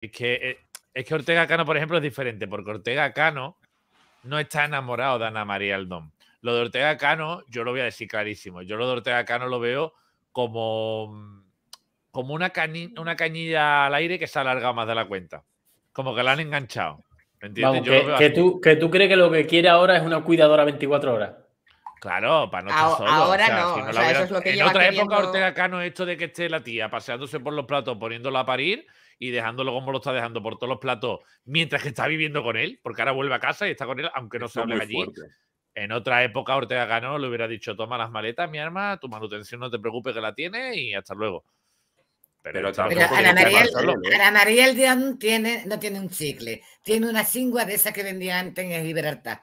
Es que, eh, es que Ortega Cano, por ejemplo, es diferente, porque Ortega Cano no está enamorado de Ana María Aldón. Lo de Ortega Cano, yo lo voy a decir clarísimo, yo lo de Ortega Cano lo veo como, mm, como una, una cañilla al aire que se ha alargado más de la cuenta. Como que la han enganchado. ¿Entiendes? que, tú, que tú crees que lo que quiere ahora es una cuidadora 24 horas. Claro, para no estar solo. Ahora no. en otra época Ortega Cano esto de que esté la tía paseándose por los platos, poniéndola a parir, y dejándolo como lo está dejando por todos los platos mientras que está viviendo con él, porque ahora vuelve a casa y está con él, aunque no se hable allí. En otra época Ortega ganó, le hubiera dicho, toma las maletas, mi arma, tu manutención no te preocupes que la tienes y hasta luego. Pero, pero, Ana, María, tiene, no tiene un chicle, tiene una singua de esas que vendía antes en Libertad.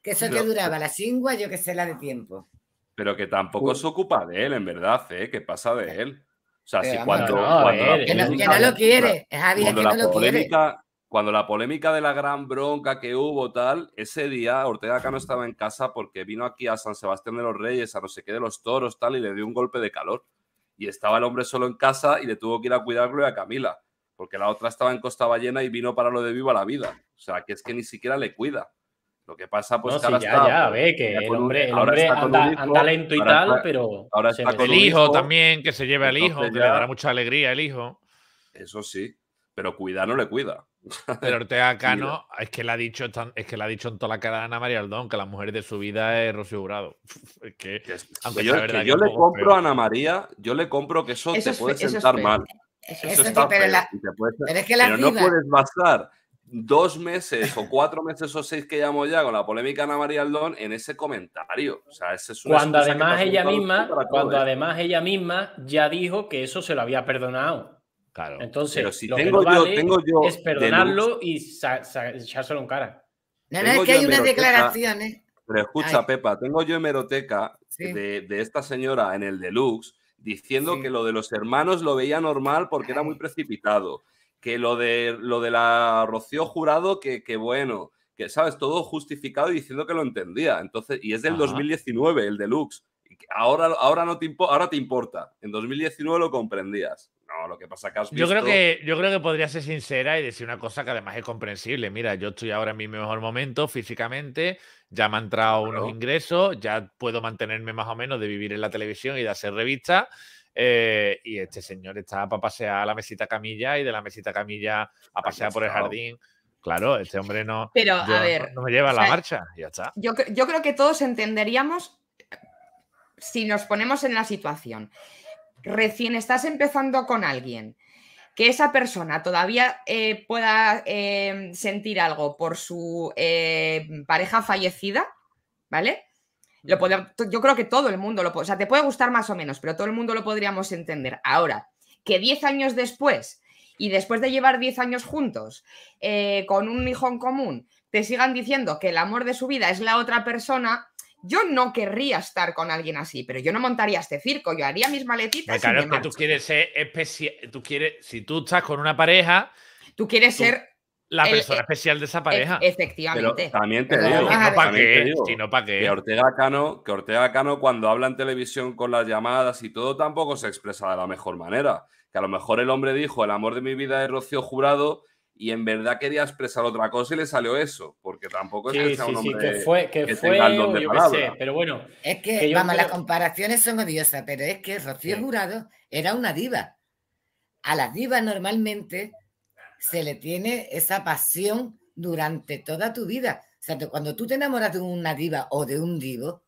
Que eso duraba, la singua, yo que sé, la de tiempo. Pero que tampoco pues se ocupa de él, en verdad, ¿eh? qué pasa de él. O sea, si cuando, cuando la lo quiere, es polémica, Cuando la polémica de la gran bronca que hubo, tal, ese día Ortega no estaba en casa porque vino aquí a San Sebastián de los Reyes, a no sé qué de los toros, tal, y le dio un golpe de calor. Y estaba el hombre solo en casa y le tuvo que ir a cuidarlo y a Camila, porque la otra estaba en Costa Ballena y vino para lo de viva la vida. O sea, que es que ni siquiera le cuida. Lo que pasa, pues que ahora ya, Ya, pues, ve, que el hombre, anda, lento y tal, pero. el hijo, también, que se lleve al hijo, que le dará mucha alegría el hijo. Eso sí, pero cuidar no le cuida. Pero Ortega Cano, es que le ha dicho, es que le ha dicho en toda la cara a Ana María Aldón que la mujer de su vida es Rocío Jurado. que, aunque yo, le compro a Ana María, yo le compro que eso, te puede sentar mal. Eso, pero, es que no puedes basar dos meses o cuatro meses o seis que llamo ya con la polémica Ana María Aldón en ese comentario. O sea, ese es cuando además ella misma, cuando además ella misma ya dijo que eso se lo había perdonado. Claro. Entonces, Pero si lo tengo, que yo, vale tengo yo es perdonarlo y echárselo en cara. es que hay unas declaraciones. Pero escucha, Pepa, tengo yo hemeroteca de, de esta señora en el deluxe diciendo que lo de los hermanos lo veía normal porque era muy precipitado que lo de, lo de la Rocío Jurado, que, que bueno, que sabes, todo justificado y diciendo que lo entendía. Entonces, y es del 2019, el deluxe. Ahora, ahora, no te importa. En 2019 lo comprendías. No, lo que pasa que Yo creo que, yo creo que podría ser sincera y decir una cosa que además es comprensible. Mira, yo estoy ahora en mi mejor momento físicamente, ya me han traído unos ingresos, ya puedo mantenerme más o menos de vivir en la televisión y de hacer revistas eh, y este señor está para pasear a la mesita camilla y de la mesita camilla a pasear por el jardín. Claro, este hombre no, Pero, no, lleva a la marcha, ya está. Yo, creo que todos entenderíamos eh, si nos ponemos en la situación. Recién estás empezando con alguien, que esa persona todavía eh, pueda sentir algo por su pareja fallecida, ¿vale? yo creo que todo el mundo lo puede, o sea, te puede gustar más o menos, pero todo el mundo lo podríamos entender. Ahora, que 10 años después y después de llevar 10 años juntos eh, con un hijo en común, te sigan diciendo que el amor de su vida es la otra persona, yo no querría estar con alguien así, pero yo no montaría este circo, yo haría mis maletitas. Claro, que tú quieres ser especial, tú quieres, si tú estás con una pareja... Tú quieres ser la persona eh, especial de esa e, pareja. efectivamente. también te digo, para sino para Que Ortega Cano, que Ortega cuando habla en televisión con las llamadas y todo tampoco se expresa de la mejor manera, que a lo mejor el hombre dijo el amor de mi vida es Rocío Jurado y en verdad quería expresar otra cosa y le salió eso, porque tampoco es que un hombre sí, que fue, que, fue pero bueno. Es que, vamos, las comparaciones son odiosas, pero es que Rocío Jurado era una diva. A las divas normalmente se le tiene esa pasión durante toda tu vida. O sea, cuando tú te enamoras de una diva o de un divo,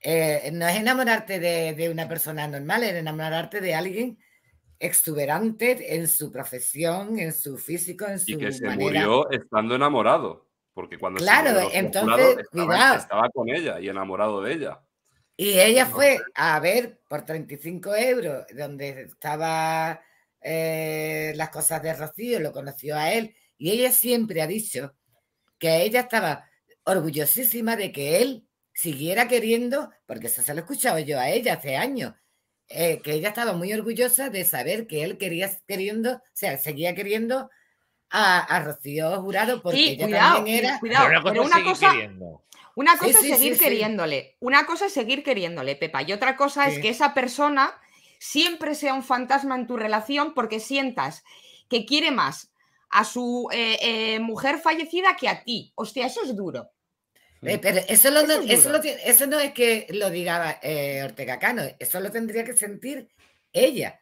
eh, no es enamorarte de, una persona normal, es enamorarte de alguien exuberante en su profesión, en su físico, en su Y que se murió estando enamorado, porque cuando claro, entonces, estaba, estaba con ella y enamorado de ella. Y ella fue a ver por 35 euros, donde estaba eh, las cosas de Rocío, lo conoció a él, y ella siempre ha dicho que ella estaba orgullosísima de que él siguiera queriendo, porque eso se lo he escuchado yo a ella hace años, eh, que ella estaba muy orgullosa de saber que él quería queriendo, o sea, seguía queriendo a, Rocío Jurado porque ella también era. pero, una cosa, es seguir queriéndole, una cosa es seguir queriéndole, Pepa, y otra cosa es que esa persona siempre sea un fantasma en tu relación porque sientas que quiere más a su eh, eh, mujer fallecida que a ti. Hostia, eso es duro. pero eso, no, es que lo diga eh, Ortega Cano, eso lo tendría que sentir ella.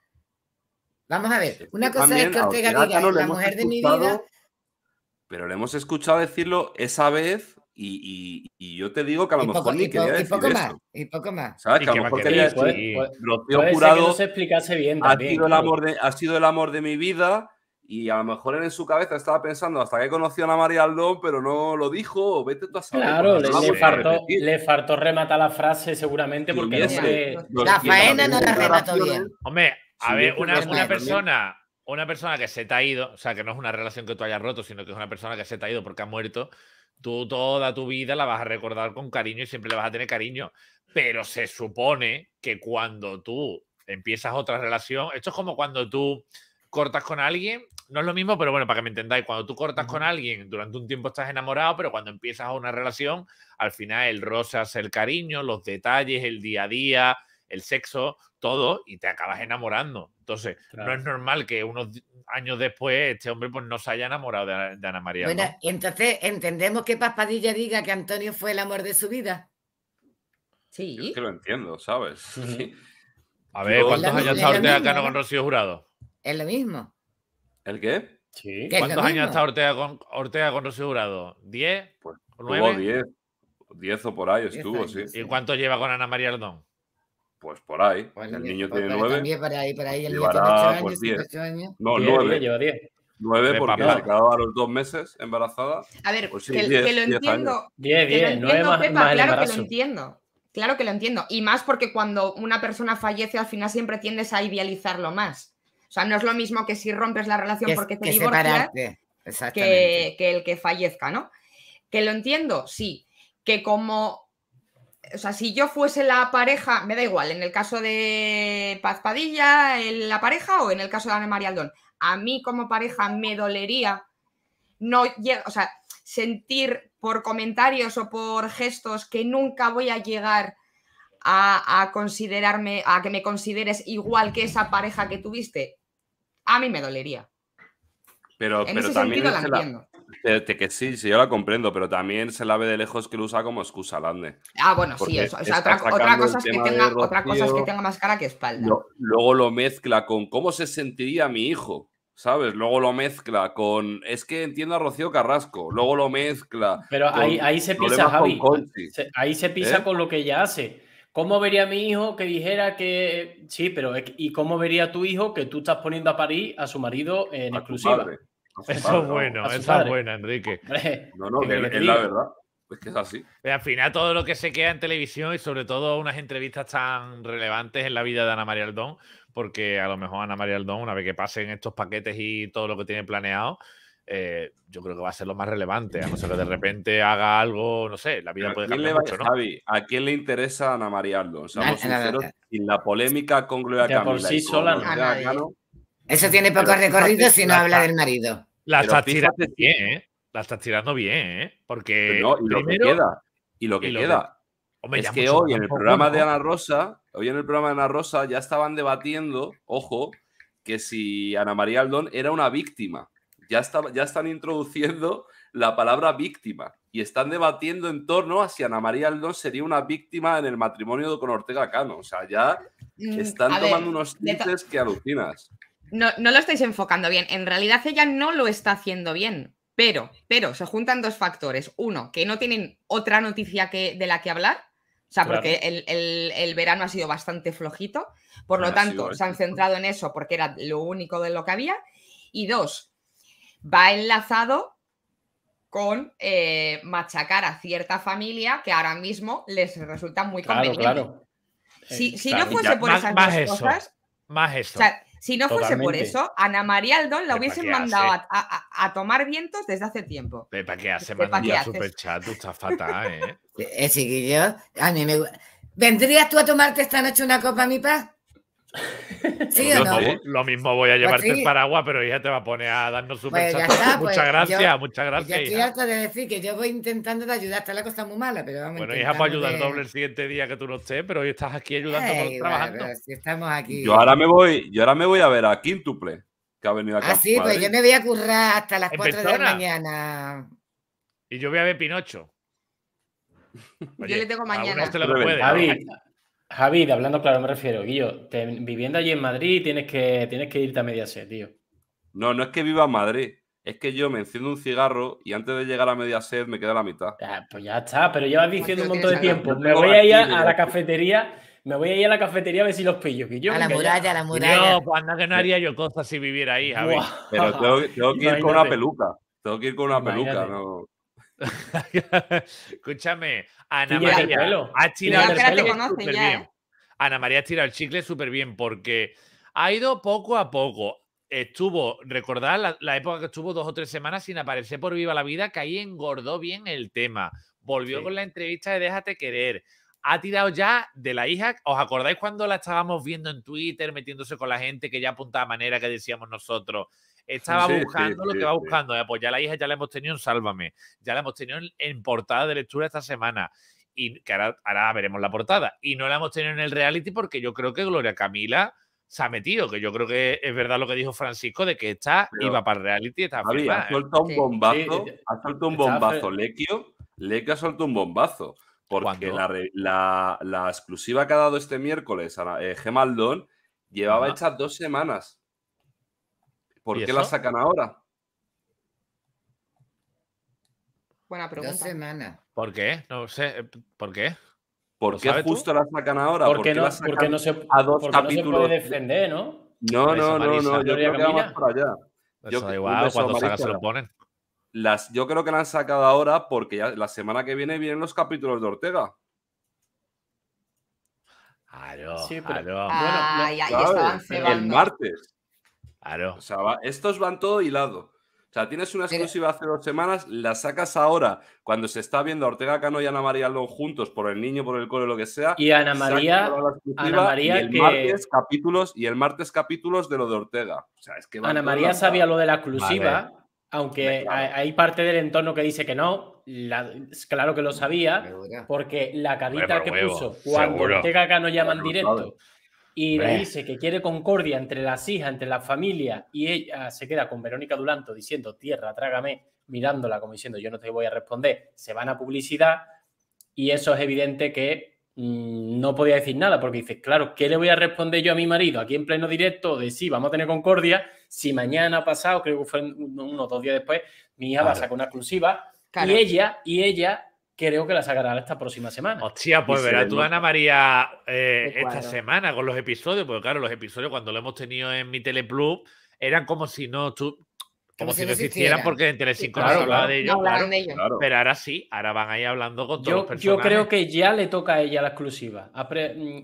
Vamos a ver, una cosa es que Ortega, diga, la mujer de mi vida. Pero le hemos escuchado decirlo esa vez y, yo te digo que a lo mejor ni quería decir poco y poco más. ¿Sabes? a lo mejor quería decir. se explicase bien ha, sido el amor de, ha sido el amor de mi vida y a lo mejor en su cabeza estaba pensando hasta que conoció a María Aldón, pero no lo dijo. Vete tú a Claro, le, faltó, le, rematar la frase seguramente porque La faena no la remató bien. Hombre, a ver, una, persona una persona que se te ha ido, o sea, que no es una relación que tú hayas roto, sino que es una persona que se te ha ido porque ha muerto, tú toda tu vida la vas a recordar con cariño y siempre le vas a tener cariño. Pero se supone que cuando tú empiezas otra relación, esto es como cuando tú cortas con alguien, no es lo mismo, pero bueno, para que me entendáis, cuando tú cortas con alguien, durante un tiempo estás enamorado, pero cuando empiezas una relación, al final el rosa es el cariño, los detalles, el día a día, el sexo, todo, y te acabas enamorando. Entonces, no es normal que unos años después este hombre pues, no se haya enamorado de, Ana María. Bueno, entonces, ¿entendemos que Paspadilla diga que Antonio fue el amor de su vida? Sí. es que lo entiendo, ¿sabes? A ver, ¿cuántos años está Ortega con Rocío Jurado? Es lo mismo. ¿El qué? Sí. ¿Cuántos años está Ortega con, Ortega con Rocío Jurado? ¿Diez? Pues, ¿Nueve? Diez. Diez o por ahí estuvo, sí. ¿Y cuánto lleva con Ana María Ardón? Pues, pues, pues por ahí. el niño tiene nueve. ahí, ahí el niño años, No, nueve lleva 10. 9 porque a los dos meses embarazada. A ver, pues que, lo entiendo. Bien, bien. más, Claro que lo entiendo. Claro que lo entiendo. Y más porque cuando una persona fallece, al final siempre tiendes a idealizarlo más. O sea, no es lo mismo que si rompes la relación porque te divorcias que el que fallezca, ¿no? Que lo entiendo, sí. Que como o sea, si yo fuese la pareja, me da igual, en el caso de Paz Padilla, la pareja o en el caso de Ana María Aldón, a mí como pareja me dolería no, o sea, sentir por comentarios o por gestos que nunca voy a llegar a, considerarme, a que me consideres igual que esa pareja que tuviste, a mí me dolería. Pero, también que sí, sí, yo la comprendo, pero también se la ve de lejos que lo usa como excusa, Lande. Ah, bueno, sí, eso. otra, cosa es que tenga, más cara que espalda. luego lo mezcla con cómo se sentiría mi hijo. ¿Sabes? Luego lo mezcla con. Es que entiendo a Rocío Carrasco. Luego lo mezcla. Pero ahí, ahí, se pisa, Javi. ahí se pisa ¿eh? con lo que ya hace. ¿Cómo vería mi hijo que dijera que. Sí, pero. ¿Y cómo vería tu hijo que tú estás poniendo a París a su marido en exclusiva? Eso es bueno, eso es bueno, Enrique. No, no, es la verdad. Es que es así. al final todo lo que se queda en televisión y sobre todo unas entrevistas tan relevantes en la vida de Ana María Aldón, porque a lo mejor Ana María Aldón, una vez que pasen estos paquetes y todo lo que tiene planeado, eh, yo creo que va a ser lo más relevante, a no ser que de repente haga algo, no sé, la vida puede cambiar ¿a quién le interesa Ana María Aldón? Seamos sinceros, sin la polémica con Gloria Camila. Eso tiene poco recorrido si no habla del marido. La estás tirando bien, ¿eh? tirando bien, ¿eh? Porque. y lo que queda. Y lo que queda. es que hoy en el programa de Ana Rosa, hoy en el programa de Ana Rosa ya estaban debatiendo, ojo, que si Ana María Aldón era una víctima. Ya, ya están introduciendo la palabra víctima y están debatiendo en torno a si Ana María Aldón sería una víctima en el matrimonio con Ortega Cano. O sea, ya mm, están tomando unos tintes que alucinas no, lo estáis enfocando bien. En realidad ella no lo está haciendo bien, pero, pero se juntan dos factores. Uno, que no tienen otra noticia que, de la que hablar, o sea, porque el, verano ha sido bastante flojito, por lo tanto se han centrado en eso porque era lo único de lo que había. Y dos, va enlazado con eh, machacar a cierta familia que ahora mismo les resulta muy claro, conveniente. Claro. Si, eh, no fuese por esas cosas, más eso. Si no fuese por eso, Ana María Aldón la hubiesen mandado a, tomar vientos desde hace tiempo. ¿Para qué hace mandar un super Tú estás fatal, ¿eh? eh chiquillo, a mí me ¿Vendrías tú a tomarte esta noche una copa, mi pa? ¿Sí no? Lo, mismo voy a llevarte el pues paraguas, pero hija te va a poner a darnos su pues muchas, pues, gracias, muchas pues gracias. Yo estoy harta de decir que yo voy intentando de Está la cosa muy mala, pero vamos Bueno, hija, para ayudar doble el siguiente día que tú no estés, pero hoy estás aquí ayudando eh, trabajando. estamos aquí. Yo ahora me voy, yo ahora me voy a ver a Quíntuple, que ha venido acá. Ah, sí, pues yo me voy a currar hasta las 4 de la mañana. Y yo voy a ver Pinocho. yo le tengo mañana. Javi, hablando claro, me refiero, Guillo, viviendo allí en Madrid tienes que, tienes que irte a Mediaset, tío. No, no es que viva en Madrid, es que yo me enciendo un cigarro y antes de llegar a Mediaset me queda la mitad. pues ya está, pero llevas pues diciendo un montón de tiempo. Me voy a ir a la cafetería me voy a ir a la cafetería a ver si los pillo. guillo. a la muralla, a la muralla. No, pues que no haría yo cosas si viviera ahí, Javi. Pero tengo, que ir con una peluca. Tengo que ir con una peluca. No, Escúchame, eh. Ana María ha tirado el chicle súper bien. Ana María ha tirado el chicle bien porque ha ido poco a poco. Estuvo, recordad la, época que estuvo dos o tres semanas sin aparecer por Viva la Vida, que ahí engordó bien el tema. Volvió con la entrevista de Déjate querer. Ha tirado ya de la hija. ¿Os acordáis cuando la estábamos viendo en Twitter, metiéndose con la gente que ya apuntaba manera que decíamos nosotros? Estaba buscando lo que va buscando. Eh, pues ya la hija ya la hemos tenido en Sálvame, ya la hemos tenido en portada de lectura esta semana y que ahora, veremos la portada. Y no la hemos tenido en el reality porque yo creo que Gloria Camila se ha metido, que yo creo que es verdad lo que dijo Francisco de que esta iba para el reality. ha ¿eh? soltado un bombazo, ha soltado un bombazo. Lequio, Lequio ha soltado un bombazo. Porque la, la, exclusiva que ha dado este miércoles a eh, Gemaldón llevaba estas dos semanas. ¿Por qué la sacan ahora? Buena pregunta. Dos ¿Por qué? No sé. Eh, ¿Por qué? ¿Por qué justo la sacan ahora? ¿Por, qué no, porque no se, a dos capítulos? No puede defender, ¿no? No, pues no, no, no, yo creo que vamos para allá. Pues yo, cuando se lo ponen. Las, yo creo que la han sacado ahora porque la semana que viene vienen los capítulos de Ortega. Claro, sí, pero... Ah, ya, ya El martes. Claro. O sea, estos van todo hilado. O sea, tienes una exclusiva hace dos semanas, la sacas ahora, cuando se está viendo a Ortega Cano y Ana María Long juntos por el niño, por el cole, lo que sea. Y Ana María, Ana María el martes capítulos y el martes capítulos de lo de Ortega. O sea, es que Ana María sabía lo de la exclusiva, aunque hay parte del entorno que dice que no. claro que lo sabía, porque la carita que puso cuando Ortega Cano llama en directo y dice que quiere concordia entre las hijas, entre la familia, y ella se queda con Verónica Dulanto diciendo, tierra, trágame, mirándola como diciendo, yo no te voy a responder, se van a publicidad, y eso es evidente que mm, no podía decir nada, porque dice, claro, ¿qué le voy a responder yo a mi marido aquí en pleno directo de sí, vamos a tener concordia, si mañana pasado, creo que fue unos dos días después, mi hija va a sacar una exclusiva, y ella, y ella creo que la sacará esta próxima semana. Hostia, pues verás tú, Ana María, eh, pues esta semana con los episodios, porque claro, los episodios cuando lo hemos tenido en mi teleclub eran como si no, tú, como si no existieran porque en Telecinco sí, no hablaba de ellos. No claro, ellos. Pero ahora sí, ahora van ahí hablando con todos yo, los personajes. Yo creo que ya le toca a ella la exclusiva. Mm,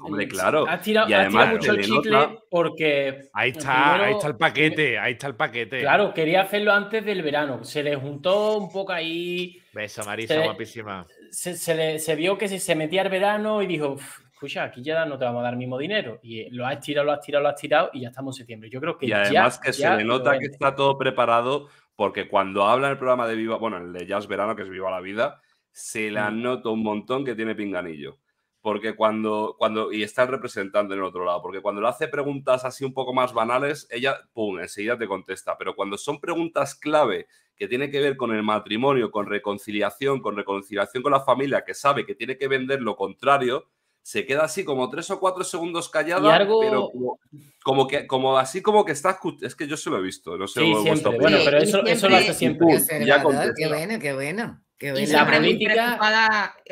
Hombre, mm, claro. Ha tirado, ha tirado mucho el chicle porque... Ahí eh, está, ahí está el paquete, ahí está el paquete. Claro, quería hacerlo antes del verano. Se le juntó un poco ahí... Besa, Marisa, guapísima. Se, se, vio que se, se metía el verano y dijo, Pucha, aquí ya no te vamos a dar mismo dinero. Y eh, lo has tirado, lo has tirado, lo has tirado y ya estamos en septiembre. Yo creo que... Y además que se le nota que está todo preparado porque cuando habla en el programa de Viva, bueno, el de Jazz Verano, que es Viva la Vida, se la mm. nota un montón que tiene pinganillo. Porque cuando, cuando, y está el representante en el otro lado, porque cuando le hace preguntas así un poco más banales, ella, pum, enseguida te contesta. Pero cuando son preguntas clave que tiene que ver con el matrimonio, con reconciliación, con reconciliación con la familia, que sabe que tiene que vender lo contrario, se queda así como tres o cuatro segundos callado pero como, que, como así como que está es que yo se lo he visto, no sé Bueno, pero eso, lo hace siempre. qué bueno, qué bueno. Qué Y la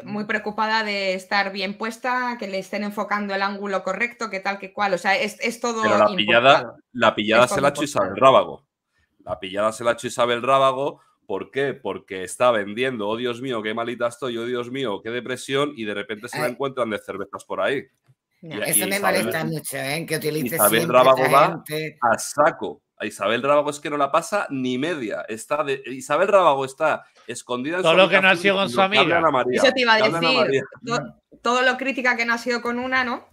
muy, preocupada, de estar bien puesta, que le estén enfocando el ángulo correcto, que tal, que cual. O sea, es, todo. la pillada, la pillada se la ha hecho Isabel Rábago. La pillada se la ha hecho Isabel Rábago ¿Por qué? Porque está vendiendo, oh Dios mío, qué malita estoy, oh Dios mío, qué depresión, y de repente se la encuentran de cervezas por ahí. eso me molesta mucho, ¿eh? Que utilice Isabel Rábago va a saco. A Isabel Rábago es que no la pasa ni media. Está Isabel Rábago está escondida en Todo lo que no ha sido con su amiga. eso te iba a decir. Todo, lo crítica que no ha sido con una, ¿no?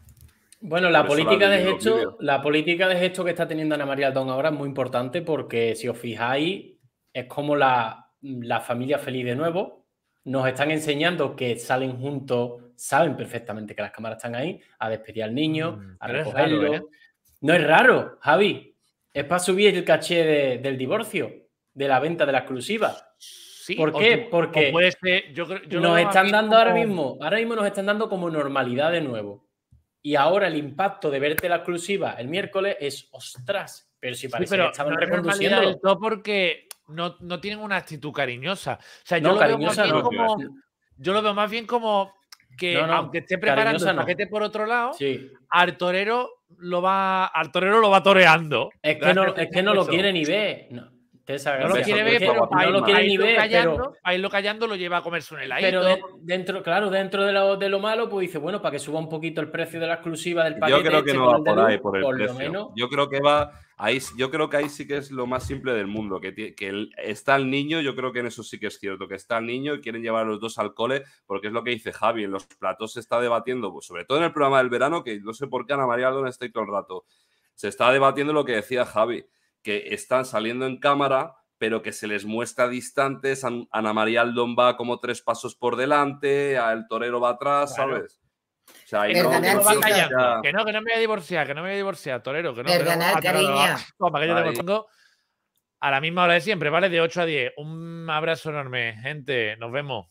Bueno, la política, de gesto, la política de gesto que está teniendo Ana María Aldón ahora es muy importante porque si os fijáis, es como la, familia feliz de nuevo. Nos están enseñando que salen juntos, saben perfectamente que las cámaras están ahí, a despedir al niño, mm, a recogerlo. ¿eh? No es raro, Javi. Es para subir el caché del divorcio, de la venta de la exclusiva. Sí, ¿Por qué? Porque nos están dando ahora mismo, ahora mismo nos están dando como normalidad de nuevo. Y ahora el impacto de verte la exclusiva el miércoles es ostras, pero si parece sí, pero que estaban reconduciendo. porque no, no tienen una actitud cariñosa. O sea, yo, lo veo más bien como, yo lo veo más bien como que aunque esté preparando el paquete por otro lado, al torero lo va al torero lo va toreando. Es que no, es que no lo quiere ni ve no lo quiere ver, pero no lo quiere Callando, callando lo lleva a comer su heladito. Pero dentro, claro, dentro de lo, de lo malo, pues dice, bueno, para que suba un poquito el precio de la exclusiva del paquete. Yo creo que este no va por ahí, por el precio. Yo creo que va. Ahí, yo creo que ahí sí que es lo más simple del mundo, que, está el niño, yo creo que en eso sí que es cierto, que está el niño y quieren llevar a los dos al cole, porque es lo que dice Javi, en los platos se está debatiendo, pues, sobre todo en el programa del verano, que no sé por qué Ana María Aldona está ahí todo el rato, se está debatiendo lo que decía Javi, que están saliendo en cámara, pero que se les muestra distantes. Ana María Aldón va como tres pasos por delante, el torero va atrás, ¿sabes? que no, que no me voy a divorciar, que no me voy a divorciar, torero, que no. cariño. a la misma hora de siempre, ¿vale? De 8 a 10. Un abrazo enorme, gente. Nos vemos.